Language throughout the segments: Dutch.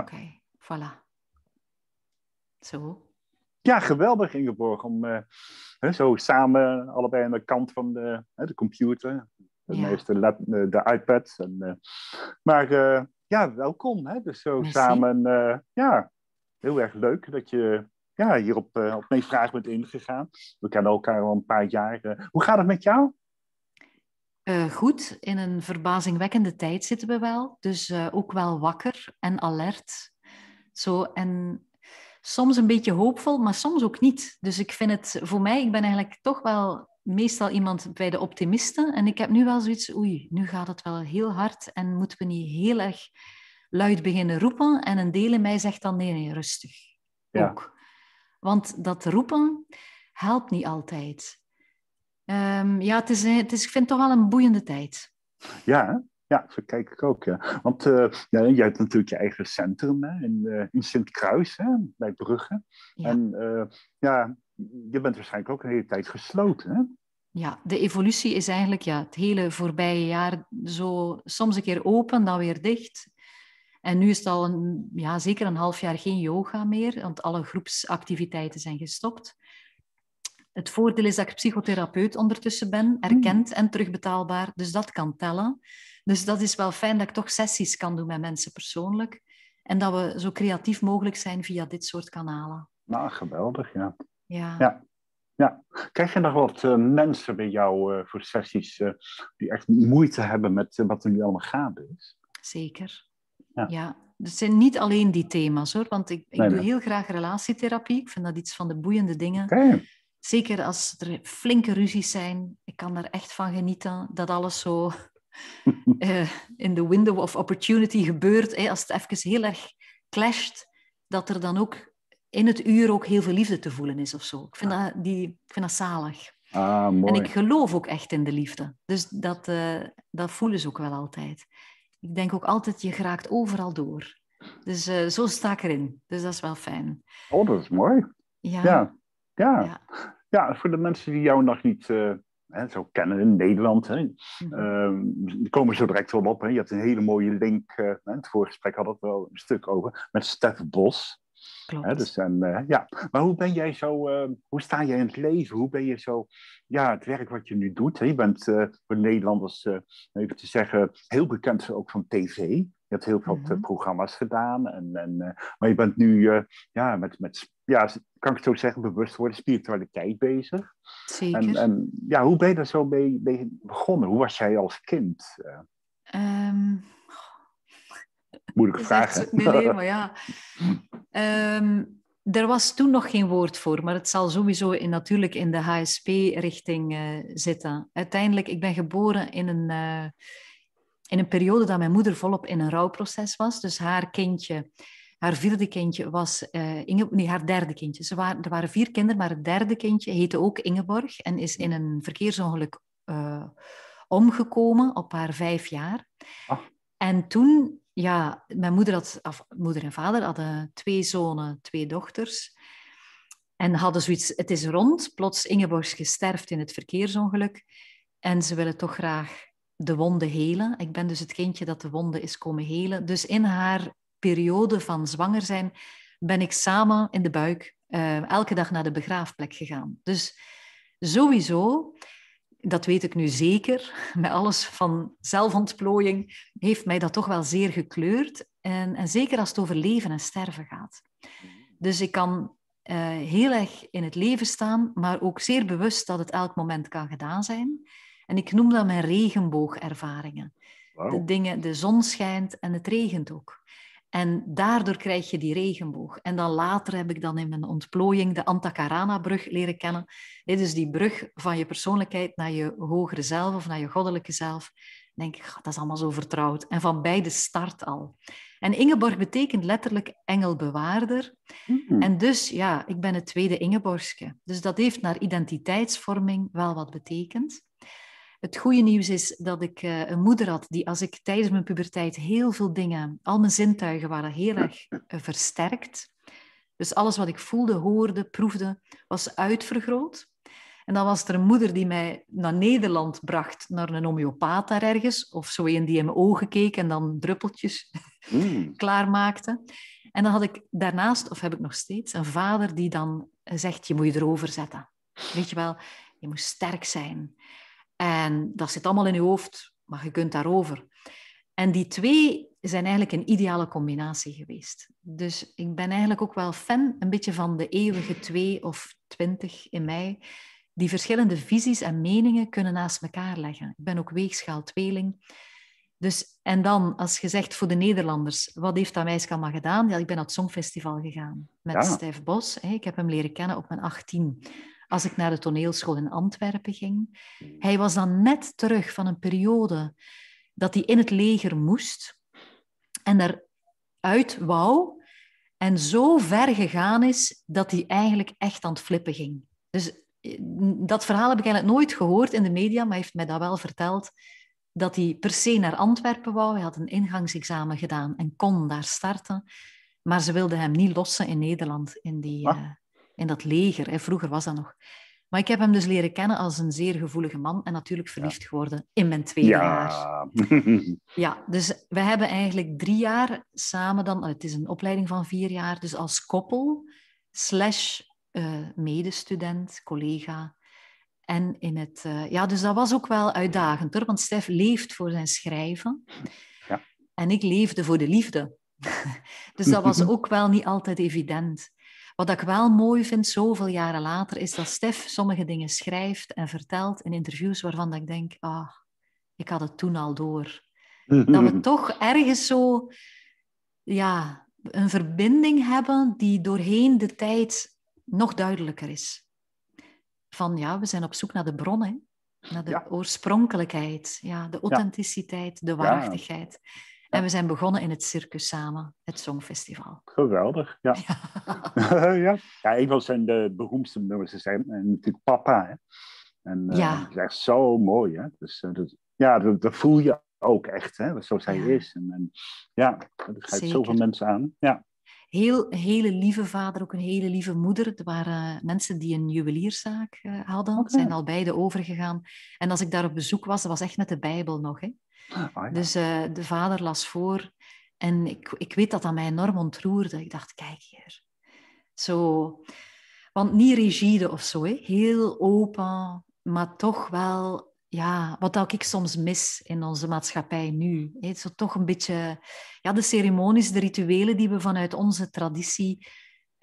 Oké, voilà. Zo. Ja, geweldig Ingeborg, om eh, zo samen allebei aan de kant van de, de computer. De meeste eh, de, de iPad. En, eh, maar ja, welkom. Hè? Dus zo samen, ja, heel erg leuk dat je ja, hier op mijn vraag bent ingegaan. We kennen elkaar al een paar jaar. hoe gaat het met jou? Eh, goed, in een verbazingwekkende tijd zitten we wel. Dus eh, ook wel wakker en alert. Zo, en soms een beetje hoopvol, maar soms ook niet. Dus ik vind het voor mij, ik ben eigenlijk toch wel meestal iemand bij de optimisten. En ik heb nu wel zoiets, oei, nu gaat het wel heel hard en moeten we niet heel erg luid beginnen roepen. En een deel in mij zegt dan nee, nee rustig. Ook. Want dat roepen helpt niet altijd. Ehm, ja, het is, het is, ik vind het toch wel een boeiende tijd. Ja, Ja, zo kijk ik ook. Ja. Want uh, ja, jij hebt natuurlijk je eigen centrum hè, in, eh, in Sint-Kruis, bij Brugge. En eh, ja, je bent waarschijnlijk ook een hele tijd gesloten. Hè? Ja, de evolutie is eigenlijk ja, het hele voorbije jaar zo soms een keer open, dan weer dicht. En nu is het al een, ja, zeker een half jaar geen yoga meer, want alle groepsactiviteiten zijn gestopt. Het voordeel is dat ik psychotherapeut ondertussen ben, hmm. erkend en terugbetaalbaar, dus dat kan tellen. Dus dat is wel fijn dat ik toch sessies kan doen met mensen persoonlijk en dat we zo creatief mogelijk zijn via dit soort kanalen. Nou, geweldig, ja. Ja. ja. ja. Krijg je nog wat eh, mensen bij jou eh, voor sessies eh, die echt moeite hebben met wat er nu allemaal gaande is? Zeker. Ja. ja. Het zijn niet alleen die thema's hoor, want ik, ik doe heel graag relatietherapie. Ik vind dat iets van de boeiende dingen. Okay zeker als er flinke ruzies zijn, ik kan er echt van genieten dat alles zo eh, in de window of opportunity gebeurt. Hè, als het even heel erg clasht, dat er dan ook in het uur ook heel veel liefde te voelen is of zo. Ik vind, dat, die, ik vind dat zalig. Ah, mooi. En ik geloof ook echt in de liefde. Dus dat, eh, dat voelen ze ook wel altijd. Ik denk ook altijd, je geraakt overal door. Dus eh, zo sta ik erin. Dus dat is wel fijn. Oh, dat is mooi. Ja. ja. Ja. ja. voor de mensen die jou nog niet eh, hè, zo kennen in Nederland, hè, mhm. ehm, die komen zo direct wel op. Hè. Je hebt een hele mooie link, uh, het vorige gesprek had het wel een stuk over, met Stef Bos. Klopt. Hè, dus en, eh, ja. Maar hoe ben jij zo, ehm, hoe sta jij in het leven? Hoe ben je zo, ja, het werk wat je nu doet. Hè? Je bent voor Nederlanders, even te zeggen, heel bekend ook van tv. Je hebt heel veel eh, mhm. programma's gedaan. En, en, eh, maar je bent nu eh, ja, met, met ja, kan ik het zo zeggen, bewust worden, spiritualiteit bezig. Zeker. En, ja, hoe ben je daar zo mee, begonnen? Hoe was jij als kind? Um, Moeilijke vraag. maar ja. Ehm, er was toen nog geen woord voor, maar het zal sowieso in, natuurlijk in de HSP-richting zitten. Uiteindelijk, ik ben geboren in een in een periode dat mijn moeder volop in een rouwproces was. Dus haar kindje, haar vierde kindje was uh, eh, Ingeborg. Nee, haar derde kindje. Ze waren, er waren vier kinderen, maar het derde kindje heette ook Ingeborg en is in een verkeersongeluk eh, omgekomen op haar vijf jaar. Ah. En toen, ja, mijn moeder, had, of, moeder en vader hadden twee zonen, twee dochters. En hadden zoiets, het is rond, plots Ingeborg gesterft in het verkeersongeluk. En ze willen toch graag de wonden helen. Ik ben dus het kindje dat de wonden is komen helen. Dus in haar periode van zwanger zijn ben ik samen in de buik eh, elke dag naar de begraafplek gegaan. Dus sowieso, dat weet ik nu zeker, met alles van zelfontplooiing, heeft mij dat toch wel zeer gekleurd. En, en zeker als het over leven en sterven gaat. Dus ik kan eh, heel erg in het leven staan, maar ook zeer bewust dat het elk moment kan gedaan zijn. En ik noem dat mijn regenboogervaringen. De, dingen, de zon schijnt en het regent ook. En daardoor krijg je die regenboog. En dan later heb ik dan in mijn ontplooiing de Antakarana-brug leren kennen. Dit is die brug van je persoonlijkheid naar je hogere zelf of naar je goddelijke zelf. Dan denk ik, dat is allemaal zo vertrouwd. En van bij de start al. En Ingeborg betekent letterlijk engelbewaarder. Hmm. En dus, ja, ik ben het tweede Ingeborgske. Dus dat heeft naar identiteitsvorming wel wat betekend. Het goede nieuws is dat ik eh, een moeder had die, als ik tijdens mijn puberteit heel veel dingen, al mijn zintuigen waren heel erg eh, versterkt. Dus alles wat ik voelde, hoorde, proefde, was uitvergroot. En dan was er een moeder die mij naar Nederland bracht, naar een homeopaat ergens, of zo een die in mijn ogen keek en dan druppeltjes hmm. klaarmaakte. En dan had ik daarnaast, of heb ik nog steeds, een vader die dan eh, zegt, je moet je erover zetten. Weet je wel, je moet sterk zijn. En dat zit allemaal in je hoofd, maar je kunt daarover. En die twee zijn eigenlijk een ideale combinatie geweest. Dus ik ben eigenlijk ook wel fan een beetje van de eeuwige twee of twintig in mij, die verschillende visies en meningen kunnen naast elkaar leggen. Ik ben ook weegschaal tweeling. Dus, en dan, als je zegt voor de Nederlanders, wat heeft dat meisje allemaal gedaan? Ja, ik ben naar het Songfestival gegaan met ja. Stef Bos. Ik heb hem leren kennen op mijn 18 als ik naar de toneelschool in Antwerpen ging. Hmm. Hij was dan net terug van een periode dat hij in het leger moest en daaruit wou en zo ver gegaan is dat hij eigenlijk echt aan het flippen ging. Dus eh, dat verhaal heb ik eigenlijk nooit gehoord in de media, maar heeft mij dat wel verteld. Dat hij per se naar Antwerpen wou. Hij had een ingangsexamen gedaan en kon daar starten. Maar ze wilden hem niet lossen in Nederland in die, ah. eh, in dat leger. Hè. Vroeger was dat nog. Maar ik heb hem dus leren kennen als een zeer gevoelige man en natuurlijk verliefd geworden in mijn tweede ja. jaar. Ja, dus we hebben eigenlijk drie jaar samen dan, het is een opleiding van vier jaar, dus als koppel, slash eh, medestudent, collega. En in het, eh, ja, dus dat was ook wel uitdagend hoor, want Stef leeft voor zijn schrijven. Ja. En ik leefde voor de liefde. dus dat was ook wel niet altijd evident. Wat ik wel mooi vind, zoveel jaren later, is dat Stef sommige dingen schrijft en vertelt in interviews waarvan ik denk, ah, ik had het toen al door. Dat we toch ergens zo ja, een verbinding hebben die doorheen de tijd nog duidelijker is. Van ja, we zijn op zoek naar de bronnen, naar de oorspronkelijkheid, ja, de authenticiteit, de waarachtigheid. En we zijn begonnen in het circus samen, het Songfestival. Geweldig, ja. Ja, ja. een van zijn de beroemdste nummers is eh, natuurlijk Papa. En uh, ja. is echt zo mooi. Hè? Dus, eh, ja, dat, voel je ook echt, hè? zoals hij is. En, en, ja, dat gaat zoveel mensen aan. Ja. Heel, hele lieve vader, ook een hele lieve moeder. Het waren mensen die een juwelierszaak hadden, oh, zijn al beide overgegaan. En als ik daar op bezoek was, dat was echt met de Bijbel nog. Hè? Ah, dus eh, de vader las voor en ik, ik weet dat dat mij enorm ontroerde. Ik dacht, kijk hier. Zo, want niet rigide of zo, hè? heel open, maar toch wel ja, wat ook ik soms mis in onze maatschappij nu. Hè? Zo toch een beetje ja, de ceremonies, de rituelen die we vanuit onze traditie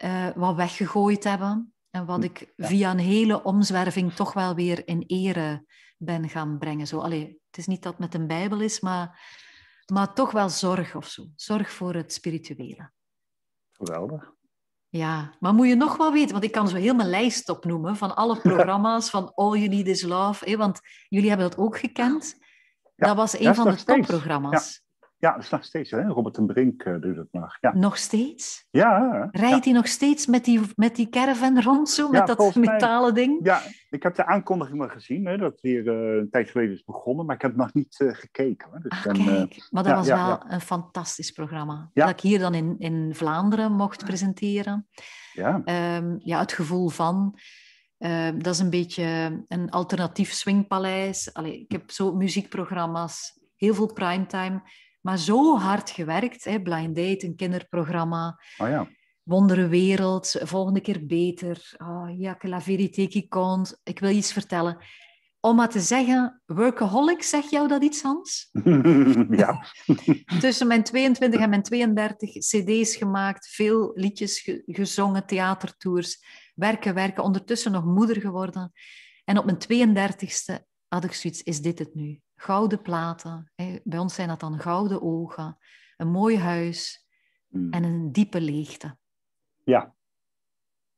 uh, wat weggegooid hebben. En wat hm, ik via een hele omzwerving toch wel weer in ere ben gaan brengen. Zo, allez, het is niet dat het met een Bijbel is, maar, maar toch wel zorg of zo. Zorg voor het spirituele. Geweldig. Ja, maar moet je nog wel weten, want ik kan zo heel mijn lijst opnoemen van alle programma's van All You Need Is Love, hè, want jullie hebben dat ook gekend. dat was een van de topprogramma's. Ja, dat is nog steeds. Hè? Robert en Brink uh, doet het nog. Ja. Nog steeds? Ja. Rijdt hij nog steeds met die, met die caravan rond zo, met dat metalen ding? Ja, ik heb de aankondiging maar gezien, hè, dat hier eh, een tijd geleden is begonnen, maar ik heb nog niet eh, gekeken. Hè. Dus Ach, maar dat was wel een fantastisch programma. Dat ik hier dan in, in Vlaanderen mocht presenteren. Ja. Ehm, ja, het gevoel van... Ehm, dat is een beetje een alternatief swingpaleis. Allee, ik heb zo muziekprogramma's, heel veel primetime maar zo hard gewerkt. Hè? Blind Date, een kinderprogramma. Oh ja. Wonderenwereld, volgende keer beter. Oh, ja, la vérité qui compte. Ik wil iets vertellen. Om maar te zeggen, workaholic, zeg jou dat iets, Hans? ja. Tussen mijn 22 en mijn 32 cd's gemaakt, veel liedjes gezongen, theatertours, werken, werken. Ondertussen nog moeder geworden. En op mijn 32e had ik zoiets, is dit het nu? gouden platen. Bij ons zijn dat dan gouden ogen, een mooi huis hmm. en een diepe leegte. Ja.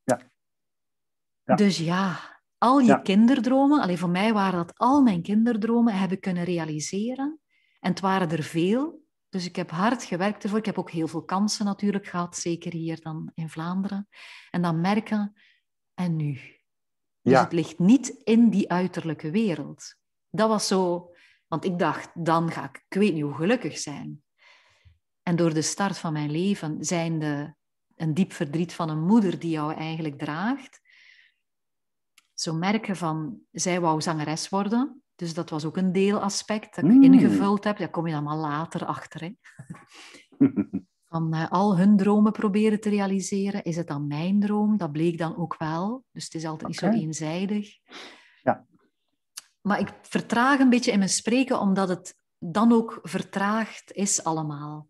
ja. Dus ja, al je kinderdromen, alleen voor mij waren dat al mijn kinderdromen, hebben kunnen realiseren. En het waren er veel. Dus ik heb hard gewerkt ervoor. Ik heb ook heel veel kansen natuurlijk gehad, zeker hier dan in Vlaanderen. En dan merken, en nu? Dus ja. het ligt niet in die uiterlijke wereld. Dat was zo want ik dacht, dan ga ik, ik weet niet hoe gelukkig zijn. En door de start van mijn leven zijn de, een diep verdriet van een moeder die jou eigenlijk draagt. Zo merken van, zij wou zangeres worden. Dus dat was ook een deelaspect dat ik hmm. ingevuld heb. Daar kom je dan maar later achter. Hè? van eh, al hun dromen proberen te realiseren. Is het dan mijn droom? Dat bleek dan ook wel. Dus het is altijd niet zo eenzijdig. Maar ik vertraag een beetje in mijn spreken, omdat het dan ook vertraagd is allemaal.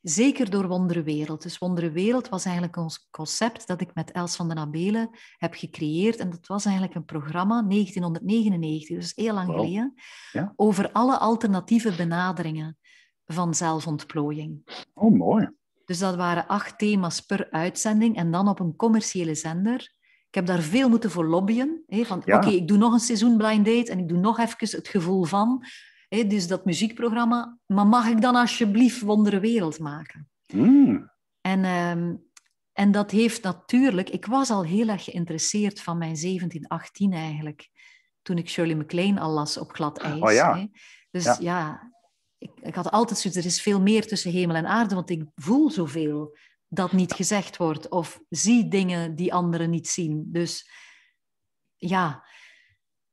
Zeker door Wonderenwereld. Dus Wonderenwereld was eigenlijk ons concept dat ik met Els van den Abelen heb gecreëerd. En dat was eigenlijk een programma, 1999, dus heel lang geleden, ja. over alle alternatieve benaderingen van zelfontplooiing. Oh, mooi. Dus dat waren acht thema's per uitzending en dan op een commerciële zender ik heb daar veel moeten voor lobbyen. Hè, van oké, ik doe nog een seizoen blind date en ik doe nog even het gevoel van. Hè, dus dat muziekprogramma. Maar mag ik dan alsjeblieft Wondere Wereld maken? Hmm. En, ehm, en dat heeft natuurlijk... Ik was al heel erg geïnteresseerd van mijn 17, 18 eigenlijk. Toen ik Shirley MacLaine al las op glad oh, ijs. hè. Dus ja, ik, ik, had altijd zoiets, er is veel meer tussen hemel en aarde, want ik voel zoveel dat niet gezegd wordt. Of zie dingen die anderen niet zien. Dus ja,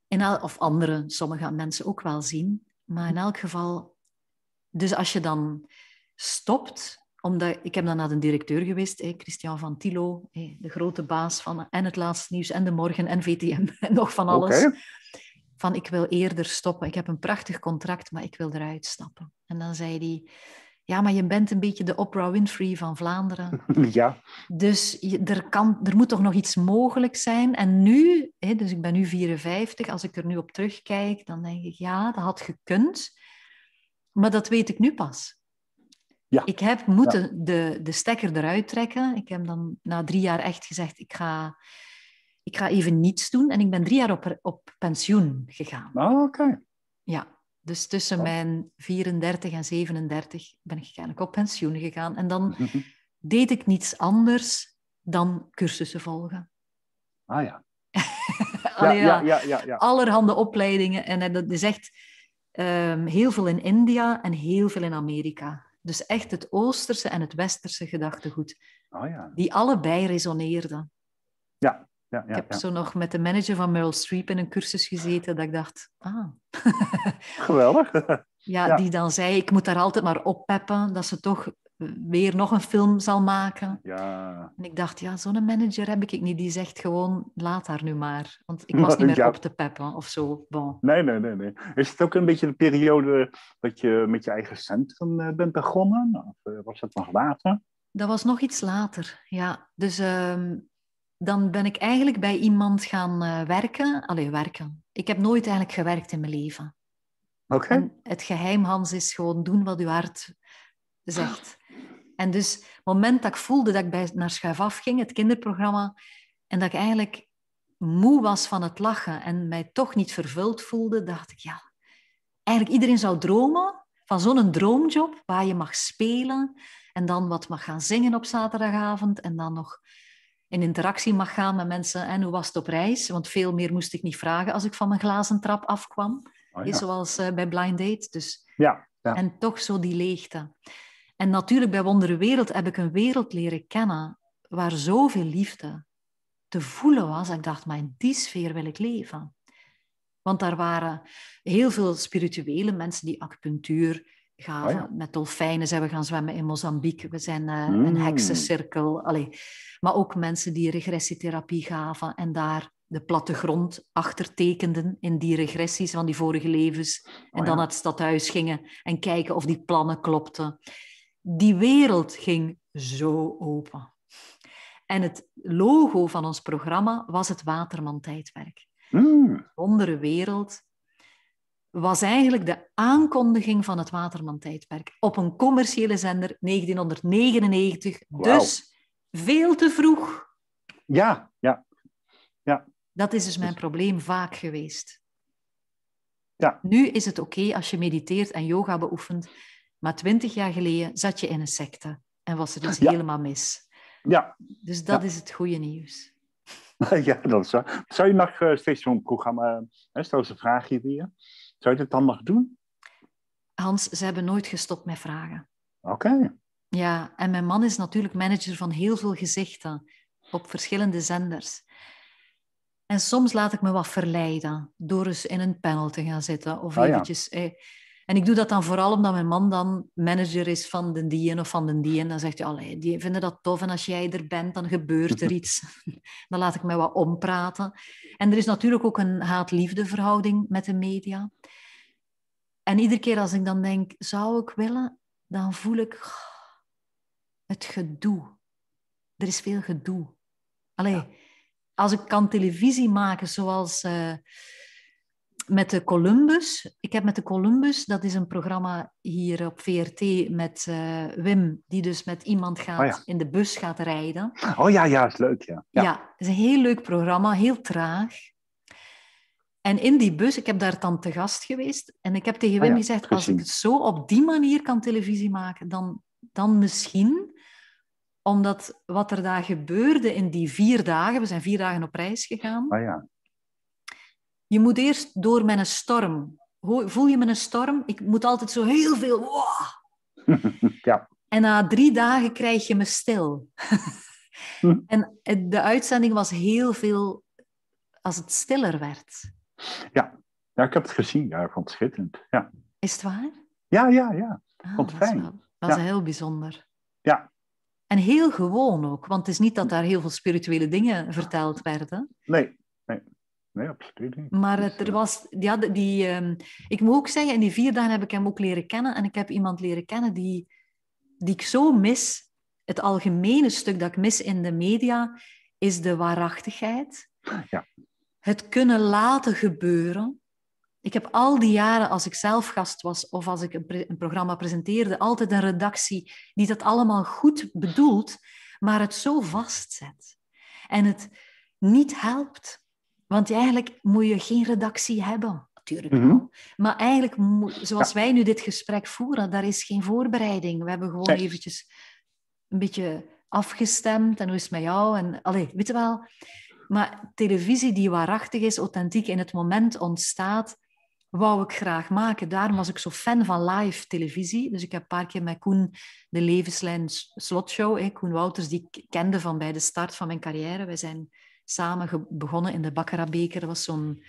in el- of anderen, sommige mensen ook wel zien. Maar in elk geval, dus als je dan stopt, omdat ik heb dan naar de directeur geweest, Christian van Tilo, de grote baas van en het laatste nieuws en de morgen en VTM en nog van alles. Van ik wil eerder stoppen. Ik heb een prachtig contract, maar ik wil eruit stappen. En dan zei hij ja, maar je bent een beetje de Oprah Winfrey van Vlaanderen. Ja. Dus je, er, kan, er moet toch nog iets mogelijk zijn. En nu, hè, dus ik ben nu 54, als ik er nu op terugkijk, dan denk ik, ja, dat had gekund. Maar dat weet ik nu pas. Ja. Ik heb moeten de, de stekker eruit trekken. Ik heb dan na drie jaar echt gezegd, ik ga, ik ga even niets doen. En ik ben drie jaar op, op pensioen gegaan. Oh, oké. Ja, dus tussen mijn 34 en 37 ben ik eigenlijk op pensioen gegaan. En dan mhm. deed ik niets anders dan cursussen volgen. Ah ja. Allee, ja, ja, ja allerhande opleidingen. En dat is echt ehm, heel veel in India en heel veel in Amerika. Dus echt het Oosterse en het Westerse gedachtegoed. Oh, die allebei resoneerden. Ja, ik heb zo nog met de manager van Meryl Streep in een cursus gezeten dat ik dacht, ah. Geweldig. ja, die dan zei, ik moet daar altijd maar oppeppen dat ze toch weer nog een film zal maken. Ja. En ik dacht, ja, zo'n manager heb ik niet. Die zegt gewoon, laat haar nu maar. Want ik was niet meer op te peppen of zo. Bon. Nee, nee, nee, nee. Is het ook een beetje de periode dat je met je eigen centrum eh, bent begonnen? Of eh, was dat nog later? Dat was nog iets later, ja. Dus ehm, dan ben ik eigenlijk bij iemand gaan eh, werken. Allee, werken. Ik heb nooit eigenlijk gewerkt in mijn leven. Oké. Het geheim, Hans, is gewoon doen wat uw hart zegt. En dus het moment dat ik voelde dat ik bij, naar Schuif Af ging, het kinderprogramma, en dat ik eigenlijk moe was van het lachen en mij toch niet vervuld voelde, dacht ik, ja, eigenlijk iedereen zou dromen van zo'n droomjob waar je mag spelen en dan wat mag gaan zingen op zaterdagavond en dan nog in interactie mag gaan met mensen. En hoe was het op reis? Want veel meer moest ik niet vragen als ik van mijn glazen trap afkwam. Oh, Zoals eh, bij Blind Date. Dus. Ja, ja. En toch zo die leegte. En natuurlijk bij Wonderen Wereld heb ik een wereld leren kennen waar zoveel liefde te voelen was. Ik dacht, maar in die sfeer wil ik leven. Want daar waren heel veel spirituele mensen die acupunctuur gaven. Oh met dolfijnen zijn we gaan zwemmen in Mozambique. We zijn eh, een hmm. heksencirkel. Allee. Maar ook mensen die regressietherapie gaven en daar de plattegrond achtertekenden in die regressies van die vorige levens. en oh dan naar het stadhuis gingen en kijken of die plannen klopten. Die wereld ging zo open. En het logo van ons programma was het Waterman Tijdwerk. Mm. Een wereld was eigenlijk de aankondiging van het Waterman-tijdperk op een commerciële zender 1999. Dus veel te vroeg. Ja, ja, ja. Dat is dus mijn dus- probleem vaak geweest. Ja. Nu is het oké als je mediteert en yoga beoefent, maar twintig jaar geleden zat je in een secte en was er dus helemaal mis. Ja. Dus dat is het goede nieuws. Ja, dat is waar. Zou je nog eh, steeds zo'n programma... stel eens een vraagje weer. Zou je dat dan nog doen? Hans, ze hebben nooit gestopt met vragen. Oké. Ja, en mijn man is natuurlijk manager van heel veel gezichten op verschillende zenders. En soms laat ik me wat verleiden door eens in een panel te gaan zitten of ah eventjes... Eh, en ik doe dat dan vooral omdat mijn man dan manager is van de en of van de die. En dan zegt hij, allee, die vinden dat tof en als jij er bent, dan gebeurt er iets. dan laat ik mij wat ompraten. En er is natuurlijk ook een haat-liefde verhouding met de media. En iedere keer als ik dan denk, zou ik willen, dan voel ik het gedoe. Er is veel gedoe. Allee, als ik kan televisie maken zoals... Eh, met de Columbus. Ik heb met de Columbus, dat is een programma hier op VRT met eh, Wim, die dus met iemand gaat oh in de bus gaat rijden. Oh ja, ja, is leuk. Ja. ja, ja is een heel leuk programma, heel traag. En in die bus, ik heb daar dan te gast geweest. En ik heb tegen oh Wim gezegd, als ik het zo op die manier kan televisie maken, dan, dan misschien. Omdat wat er daar gebeurde in die vier dagen, we zijn vier dagen op reis gegaan. Oh ja je moet eerst door met een storm. Voel je me een storm? Ik moet altijd zo heel veel. Wow. Ja. En na drie dagen krijg je me stil. en de uitzending was heel veel als het stiller werd. Ja, ja ik heb het gezien. Ja, ik vond het schitterend. Ja. Is het waar? Ja, ja, ja. Ah, ik vond het fijn. Dat was, heel bijzonder. Ja. En heel gewoon ook, want het is niet dat daar heel veel spirituele dingen verteld werden. Nee, Nee, absoluut niet. Maar dus, er eh, was, ja, die, ehm, ik moet ook zeggen, in die vier dagen heb ik hem ook leren kennen. En ik heb iemand leren kennen die, die ik zo mis. Het algemene stuk dat ik mis in de media is de waarachtigheid. Ja. Het kunnen laten gebeuren. Ik heb al die jaren, als ik zelf gast was of als ik een programma presenteerde, altijd een redactie die dat allemaal goed bedoelt, maar het zo vastzet. En het niet helpt. Want eigenlijk moet je geen redactie hebben. Natuurlijk mhm. Maar eigenlijk, zoals wij nu dit gesprek voeren, daar is geen voorbereiding. We hebben gewoon eventjes een beetje afgestemd. En hoe is het met jou? En, allee, weet je wel. Maar televisie die waarachtig is, authentiek in het moment ontstaat, wou ik graag maken. Daarom was ik zo fan van live televisie. Dus ik heb een paar keer met Koen de Levenslijn Slotshow, Koen Wouters, die ik kende van bij de start van mijn carrière. Wij zijn samen begonnen in de Bakkerabeker. Dat was zo'n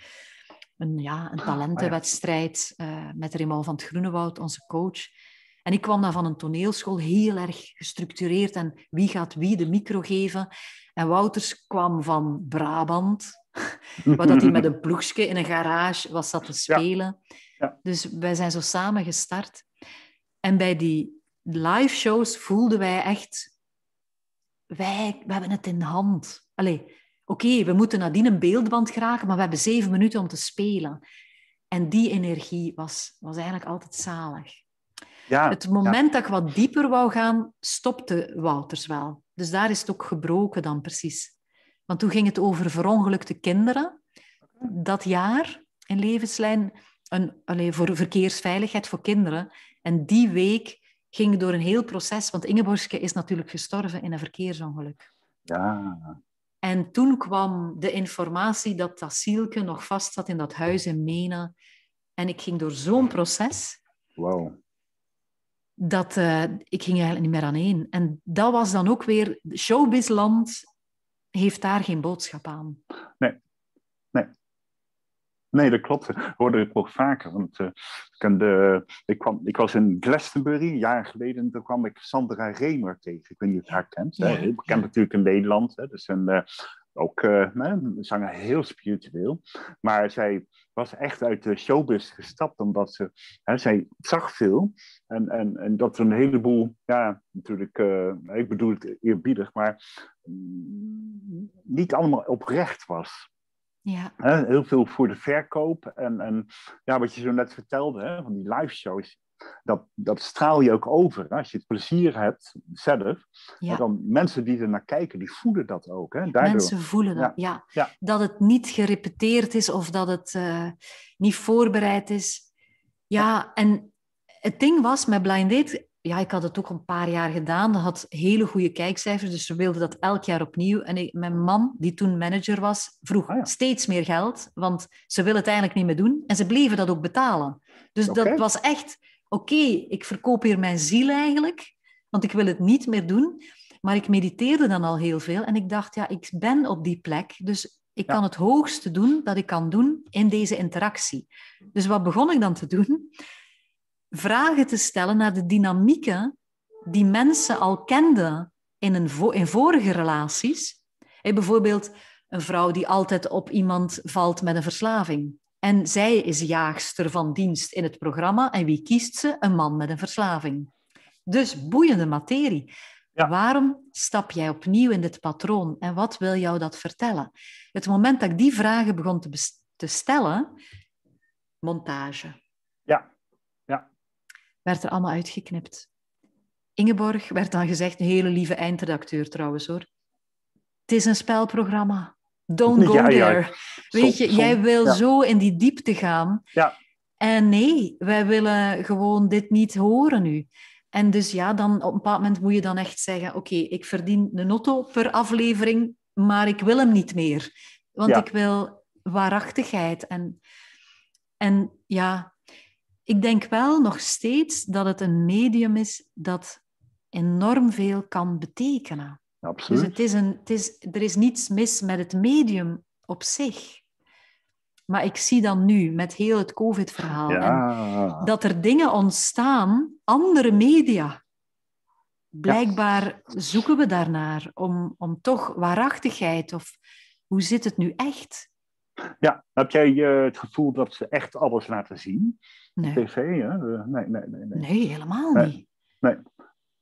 een, ja, een talentenwedstrijd eh, met Raymond van het Groenewoud, onze coach. En ik kwam dan van een toneelschool, heel erg gestructureerd. En wie gaat wie de micro geven? En Wouters kwam van Brabant, waar dat hij met een ploegje in een garage was zat te spelen. Dus wij zijn zo samen gestart. En bij die live shows voelden wij echt, wij, we hebben het in de hand. Allee, Oké, we moeten nadien een beeldband geraken, maar we hebben zeven minuten om te spelen. En die energie was, was eigenlijk altijd zalig. Ja, het moment dat ik wat dieper wou gaan, stopte Wouters wel. Dus daar is het ook gebroken dan precies. Want toen ging het over verongelukte kinderen. Dat jaar in levenslijn, een, voor verkeersveiligheid voor kinderen. En die week ging door een heel proces, want Ingeborgske is natuurlijk gestorven in een verkeersongeluk. Ja. En toen kwam de informatie dat dat nog vast zat in dat huis in Mena. En ik ging door zo'n proces. Wauw. Dat eh, ik ging eigenlijk niet meer aan één. En dat was dan ook weer, showbizland heeft daar geen boodschap aan. Nee, Nee, dat klopt. Dat hoorde ik nog vaker. Want eh, ik, kwam, ik was in Glastonbury, een jaar geleden, en toen kwam ik Sandra Remer tegen. Ik weet niet of je haar kent. Ja. Heel bekend natuurlijk in Nederland. Hè. Dus een, eh, ook eh, zanger, heel spiritueel. Maar zij was echt uit de showbiz gestapt, omdat ze, hè, zij zag veel. En, en, en dat er een heleboel, ja, natuurlijk, ik bedoel het eerbiedig, maar mm, niet allemaal oprecht was. Ja. Heel veel voor de verkoop. En, en ja, wat je zo net vertelde, hè, van die live shows, dat, dat straal je ook over. Als je het plezier hebt zelf, ja. dan mensen die er naar kijken, die voelen dat ook. Hè? Daardoor, mensen voelen dat, ja. Dat het niet gerepeteerd is of dat het eh, niet voorbereid is. Ja, en het ding was met Blind Date, ja, ik had het ook een paar jaar gedaan. Dat had hele goede kijkcijfers, dus ze wilden dat elk jaar opnieuw. En mijn man, die toen manager was, vroeg ah, steeds meer geld, want ze willen het eigenlijk niet meer doen. En ze bleven dat ook betalen. Dus dat was echt, oké, ik verkoop hier mijn ziel eigenlijk, want ik wil het niet meer doen. Maar ik mediteerde dan al heel veel en ik dacht, ja, ik ben op die plek, dus ik kan het hoogste doen dat ik kan doen in deze interactie. Dus wat begon ik dan te doen? vragen te stellen naar de dynamieken die mensen al kenden in, een vo in vorige relaties. Eh, bijvoorbeeld een vrouw die altijd op iemand valt met een verslaving. En zij is jaagster van dienst in het programma. En wie kiest ze? Een man met een verslaving. Dus boeiende materie. Waarom stap jij opnieuw in dit patroon en wat wil jou dat vertellen? Het moment dat ik die vragen begon te, te stellen, montage werd er allemaal uitgeknipt. Ingeborg werd dan gezegd, een hele lieve eindredacteur trouwens hoor. Het is een spelprogramma. Don't go there. Weet je, jij wil zo in die diepte gaan. En nee, wij willen gewoon dit niet horen nu. En dus ja, dan op een bepaald moment moet je dan echt zeggen: Oké, ik verdien een notto per aflevering, maar ik wil hem niet meer. Want ik wil waarachtigheid. En, en ja, ik denk wel nog steeds dat het een medium is dat enorm veel kan betekenen. Dus Absoluut. Dus het is een, het is, er is niets mis met het medium op zich. Maar ik zie dan nu met heel het COVID-verhaal dat er dingen ontstaan, andere media. Blijkbaar zoeken we daarnaar om, om toch waarachtigheid of hoe zit het nu echt? Ja, heb jij het gevoel dat ze echt alles laten zien? Nee. TV, hè? nee, nee, nee, nee, nee. helemaal niet. Nee.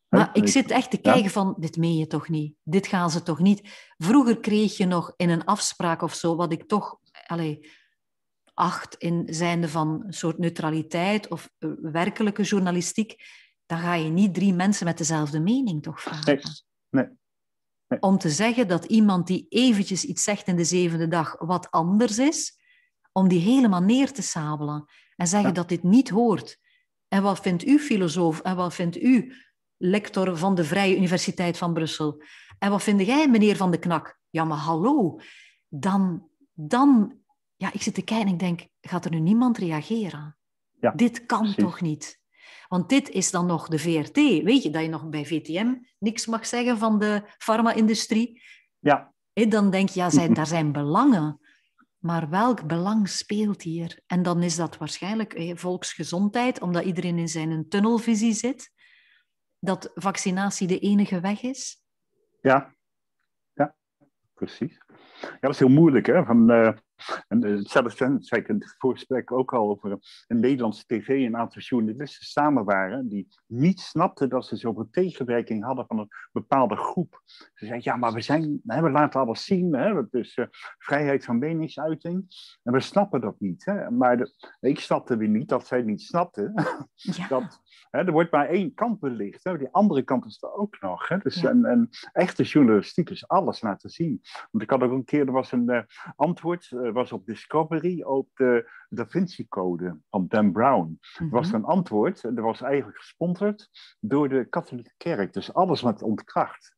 Maar ik zit echt te kijken van, dit meen je toch niet? Dit gaan ze toch niet? Vroeger kreeg je nog in een afspraak of zo, wat ik toch... Allez, acht in zijnde van een soort neutraliteit of werkelijke journalistiek, dan ga je niet drie mensen met dezelfde mening toch vragen. nee om te zeggen dat iemand die eventjes iets zegt in de zevende dag wat anders is, om die helemaal neer te sabelen en zeggen dat dit niet hoort. En wat vindt u filosoof en wat vindt u lector van de Vrije Universiteit van Brussel? En wat vind jij, meneer Van de Knak? Ja, maar hallo. Dan, dan ja, ik zit te kijken en ik denk, gaat er nu niemand reageren? Ja, Dit kan toch niet? Want dit is dan nog de VRT. Weet je dat je nog bij VTM niks mag zeggen van de farma-industrie? Ja. dan denk je, ja, daar zijn belangen. Maar welk belang speelt hier? En dan is dat waarschijnlijk volksgezondheid, omdat iedereen in zijn tunnelvisie zit. Dat vaccinatie de enige weg is? Ja, ja precies. Ja, dat is heel moeilijk. Hè? Van, eh, en eh, zelfs zei ik in het voorgesprek ook al over een Nederlandse tv, een aantal journalisten samen waren, die niet snapten dat ze zo'n tegenwerking hadden van een bepaalde groep. Ze zeiden, ja, maar we, zijn, we laten alles zien, hè, dus vrijheid van meningsuiting. En we snappen dat niet. Hè. Maar ik snapte weer niet dat zij niet snapten. dat, hè, er wordt maar één kant belicht, hè, die andere kant is er ook nog. Hè. Dus, ja. en, echte journalistiek is alles laten zien. Want ik had ook een keer, er was een uh, antwoord eh, was op Discovery op de Da Vinci Code van Dan Brown. Mm Was er mhm. een antwoord, en dat was eigenlijk gesponsord door de katholieke kerk. Dus alles met ontkracht.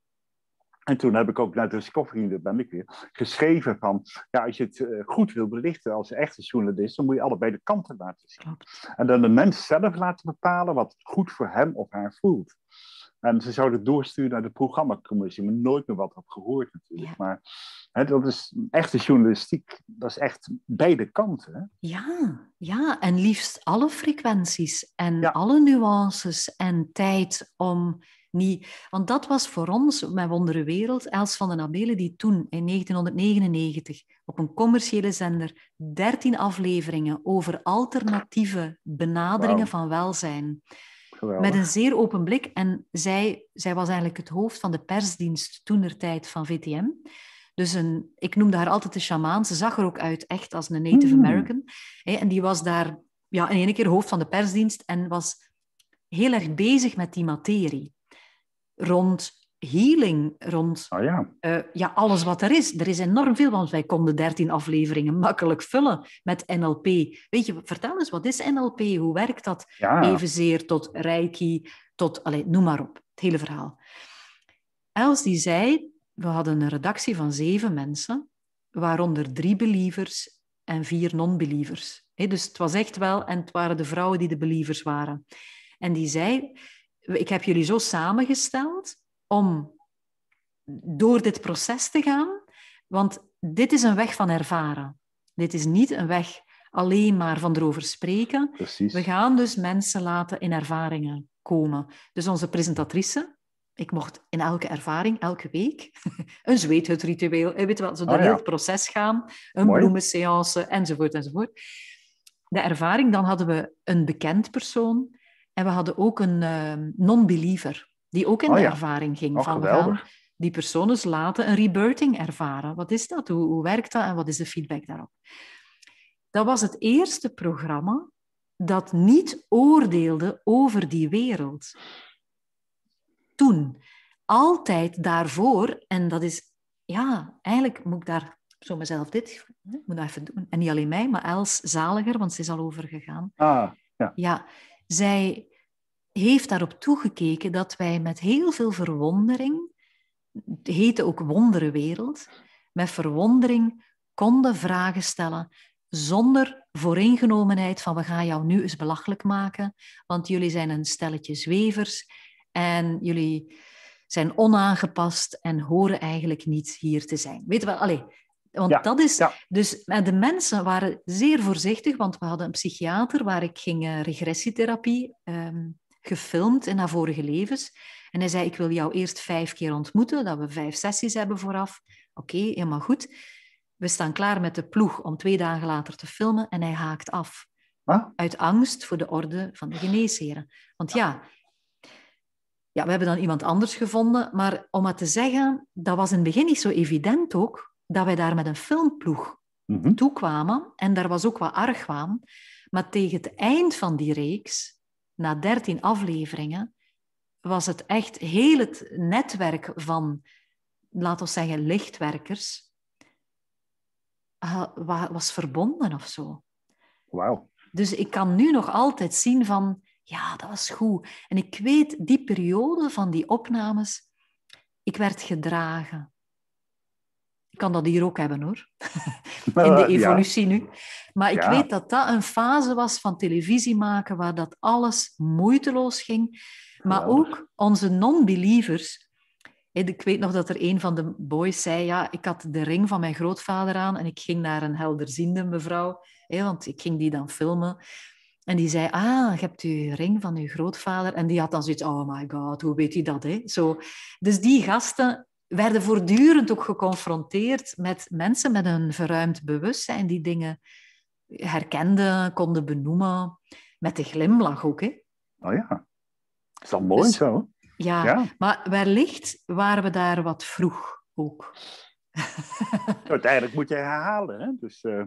En toen heb ik ook naar de Discovery, daar ben ik weer, geschreven van, ja, als je het eh, goed wil belichten als echte journalist, dan moet je allebei de kanten laten zien. En dan de mens zelf laten bepalen wat goed voor hem of haar voelt. En ze zouden doorsturen naar de programmacommissie, maar nooit meer wat had gehoord natuurlijk. Maar hè, dat is echte journalistiek, dat is echt beide kanten. Ja, ja, en liefst alle frequenties en alle nuances en tijd om want dat was voor ons, mijn wondere wereld, Els van den Abele, die toen in 1999 op een commerciële zender 13 afleveringen over alternatieve benaderingen van welzijn. Geweldig. Met een zeer open blik. En zij, zij was eigenlijk het hoofd van de persdienst toenertijd van VTM. Dus een, ik noemde haar altijd de shamaan. Ze zag er ook uit echt als een Native mm. American. En die was daar ja, in één keer hoofd van de persdienst en was heel erg bezig met die materie rond healing, rond oh ja. Eh, ja. alles wat er is. Er is enorm veel, want wij konden dertien afleveringen makkelijk vullen met NLP. Weet je, vertel eens, wat is NLP? Hoe werkt dat? Ja. Evenzeer tot reiki, tot, allez, noem maar op, het hele verhaal. Els die zei, we hadden een redactie van zeven mensen, waaronder drie believers en vier non-believers. Dus het was echt wel, en het waren de vrouwen die de believers waren. En die zei, ik heb jullie zo samengesteld om door dit proces te gaan, want dit is een weg van ervaren. Dit is niet een weg alleen maar van erover spreken. We gaan dus mensen laten in ervaringen komen. Dus onze presentatrice, ik mocht in elke ervaring, elke week, een zweethutritueel, eh, weet wel, zo ah, door heel het proces gaan, een Mooi. bloemenseance, enzovoort, enzovoort. De ervaring, dan hadden we een bekend persoon, en we hadden ook een ehm, non-believer, die ook in oh de ervaring ging oh, van die personen laten een rebirthing ervaren. Wat is dat? Hoe, hoe werkt dat? En wat is de feedback daarop? Dat was het eerste programma dat niet oordeelde over die wereld. Toen. Altijd daarvoor, en dat is, ja, eigenlijk moet ik daar zo mezelf dit, moet even doen. En niet alleen mij, maar Els Zaliger, want ze is al overgegaan. Ah, ja. ja. Zij heeft daarop toegekeken dat wij met heel veel verwondering, het heette ook wonderenwereld, met verwondering konden vragen stellen zonder vooringenomenheid van we gaan jou nu eens belachelijk maken, want jullie zijn een stelletje zwevers en jullie zijn onaangepast en horen eigenlijk niet hier te zijn. Weet je wel, allee, want dat is... Dus de mensen waren zeer voorzichtig, want we hadden een psychiater waar ik ging eh, regressietherapie um, gefilmd in haar vorige levens. En hij zei, ik wil jou eerst vijf keer ontmoeten, dat we vijf sessies hebben vooraf. Oké, helemaal goed. We staan klaar met de ploeg om twee dagen later te filmen en hij haakt af. Uit angst voor de orde van de geneesheren. Want ja, ja, we hebben dan iemand anders gevonden. Maar om het te zeggen, dat was in het begin niet zo evident ook dat wij daar met een filmploeg mhm. toe kwamen En daar was ook wat argwaan. Maar tegen het eind van die reeks, na dertien afleveringen, was het echt heel het netwerk van, laten we zeggen, lichtwerkers, eh, was verbonden of zo. Dus ik kan nu nog altijd zien van, ja, dat was goed. En ik weet, die periode van die opnames, ik werd gedragen. Ik kan dat hier ook hebben hoor, in de evolutie nu. Maar ik weet dat dat een fase was van televisie maken waar dat alles moeiteloos ging. Maar ook onze non-believers. Ik weet nog dat er een van de boys zei, ja, ik had de ring van mijn grootvader aan en ik ging naar een helderziende mevrouw, want ik ging die dan filmen. En die zei, ah, je hebt je ring van uw grootvader. En die had dan zoiets, oh my god, hoe weet hij dat? Hè? Zo, dus die gasten werden voortdurend ook geconfronteerd met mensen met een verruimd bewustzijn die dingen herkenden, konden benoemen, met de glimlach ook. Hè? Oh ja, is dat mooi dus zo. Ja, maar wellicht waren we daar wat vroeg ook. Uiteindelijk moet je herhalen. Hè? Dus, eh,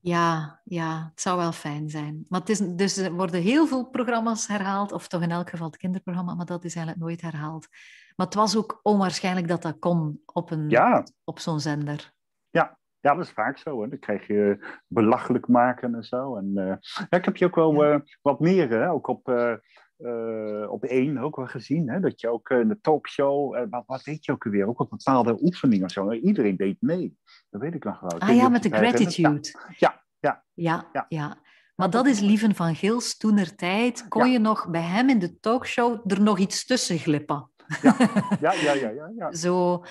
ja, ja, het zou wel fijn zijn. Maar het is, dus er worden heel veel programma's herhaald, of toch in elk geval het kinderprogramma, maar dat is eigenlijk nooit herhaald. Maar het was ook onwaarschijnlijk dat dat kon op, een, ja. op zo'n zender. Ja. ja, dat is vaak zo. Hè. Dan krijg je belachelijk maken en zo. En, eh, ik heb je ook wel eh, wat meer, ook op... Eh, eh, op één ook wel gezien. Hè? Dat je ook eh, in de talkshow, eh, wat, wat, deed je ook weer Ook op bepaalde oefeningen of zo. Iedereen deed mee. Dat weet ik nog wel. Ah ja, met de gratitude. Ja. Ja, ja, ja, Maar dat is Lieven van Gils. Toenertijd kon je nog bij hem in de talkshow er nog iets tussen glippen. Ja, ja, ja, ja. ja, ja. zo.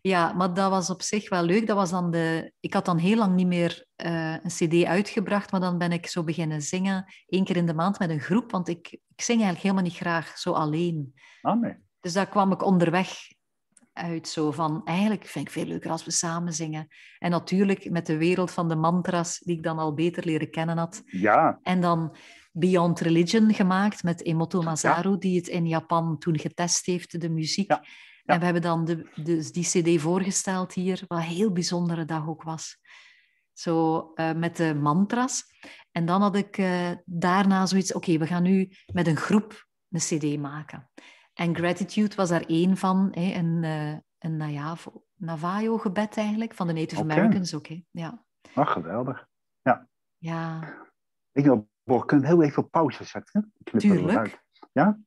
Ja, maar dat was op zich wel leuk. Dat was dan de... Ik had dan heel lang niet meer eh, een cd uitgebracht, maar dan ben ik zo beginnen zingen, één keer in de maand met een groep, want ik, ik zing eigenlijk helemaal niet graag zo alleen. Ah, Dus daar kwam ik onderweg uit, zo van, eigenlijk vind ik veel leuker als we samen zingen. En natuurlijk met de wereld van de mantras, die ik dan al beter leren kennen had. Ja. En dan Beyond Religion gemaakt met Emoto Masaru, die het in Japan toen getest heeft, de muziek. Ja. En we hebben dan de, dus die CD voorgesteld hier, wat een heel bijzondere dag ook was. Zo eh, met de mantras. En dan had ik eh, daarna zoiets, oké, we gaan nu met een groep een CD maken. En Gratitude was daar één van, hè, een, eh, een nou Navajo, gebed eigenlijk, van de Native Americans oké, Ja. Ach, geweldig. Ja. ja. Ik wil, Bor, kunnen heel even pauze zetten. Tuurlijk. Ja?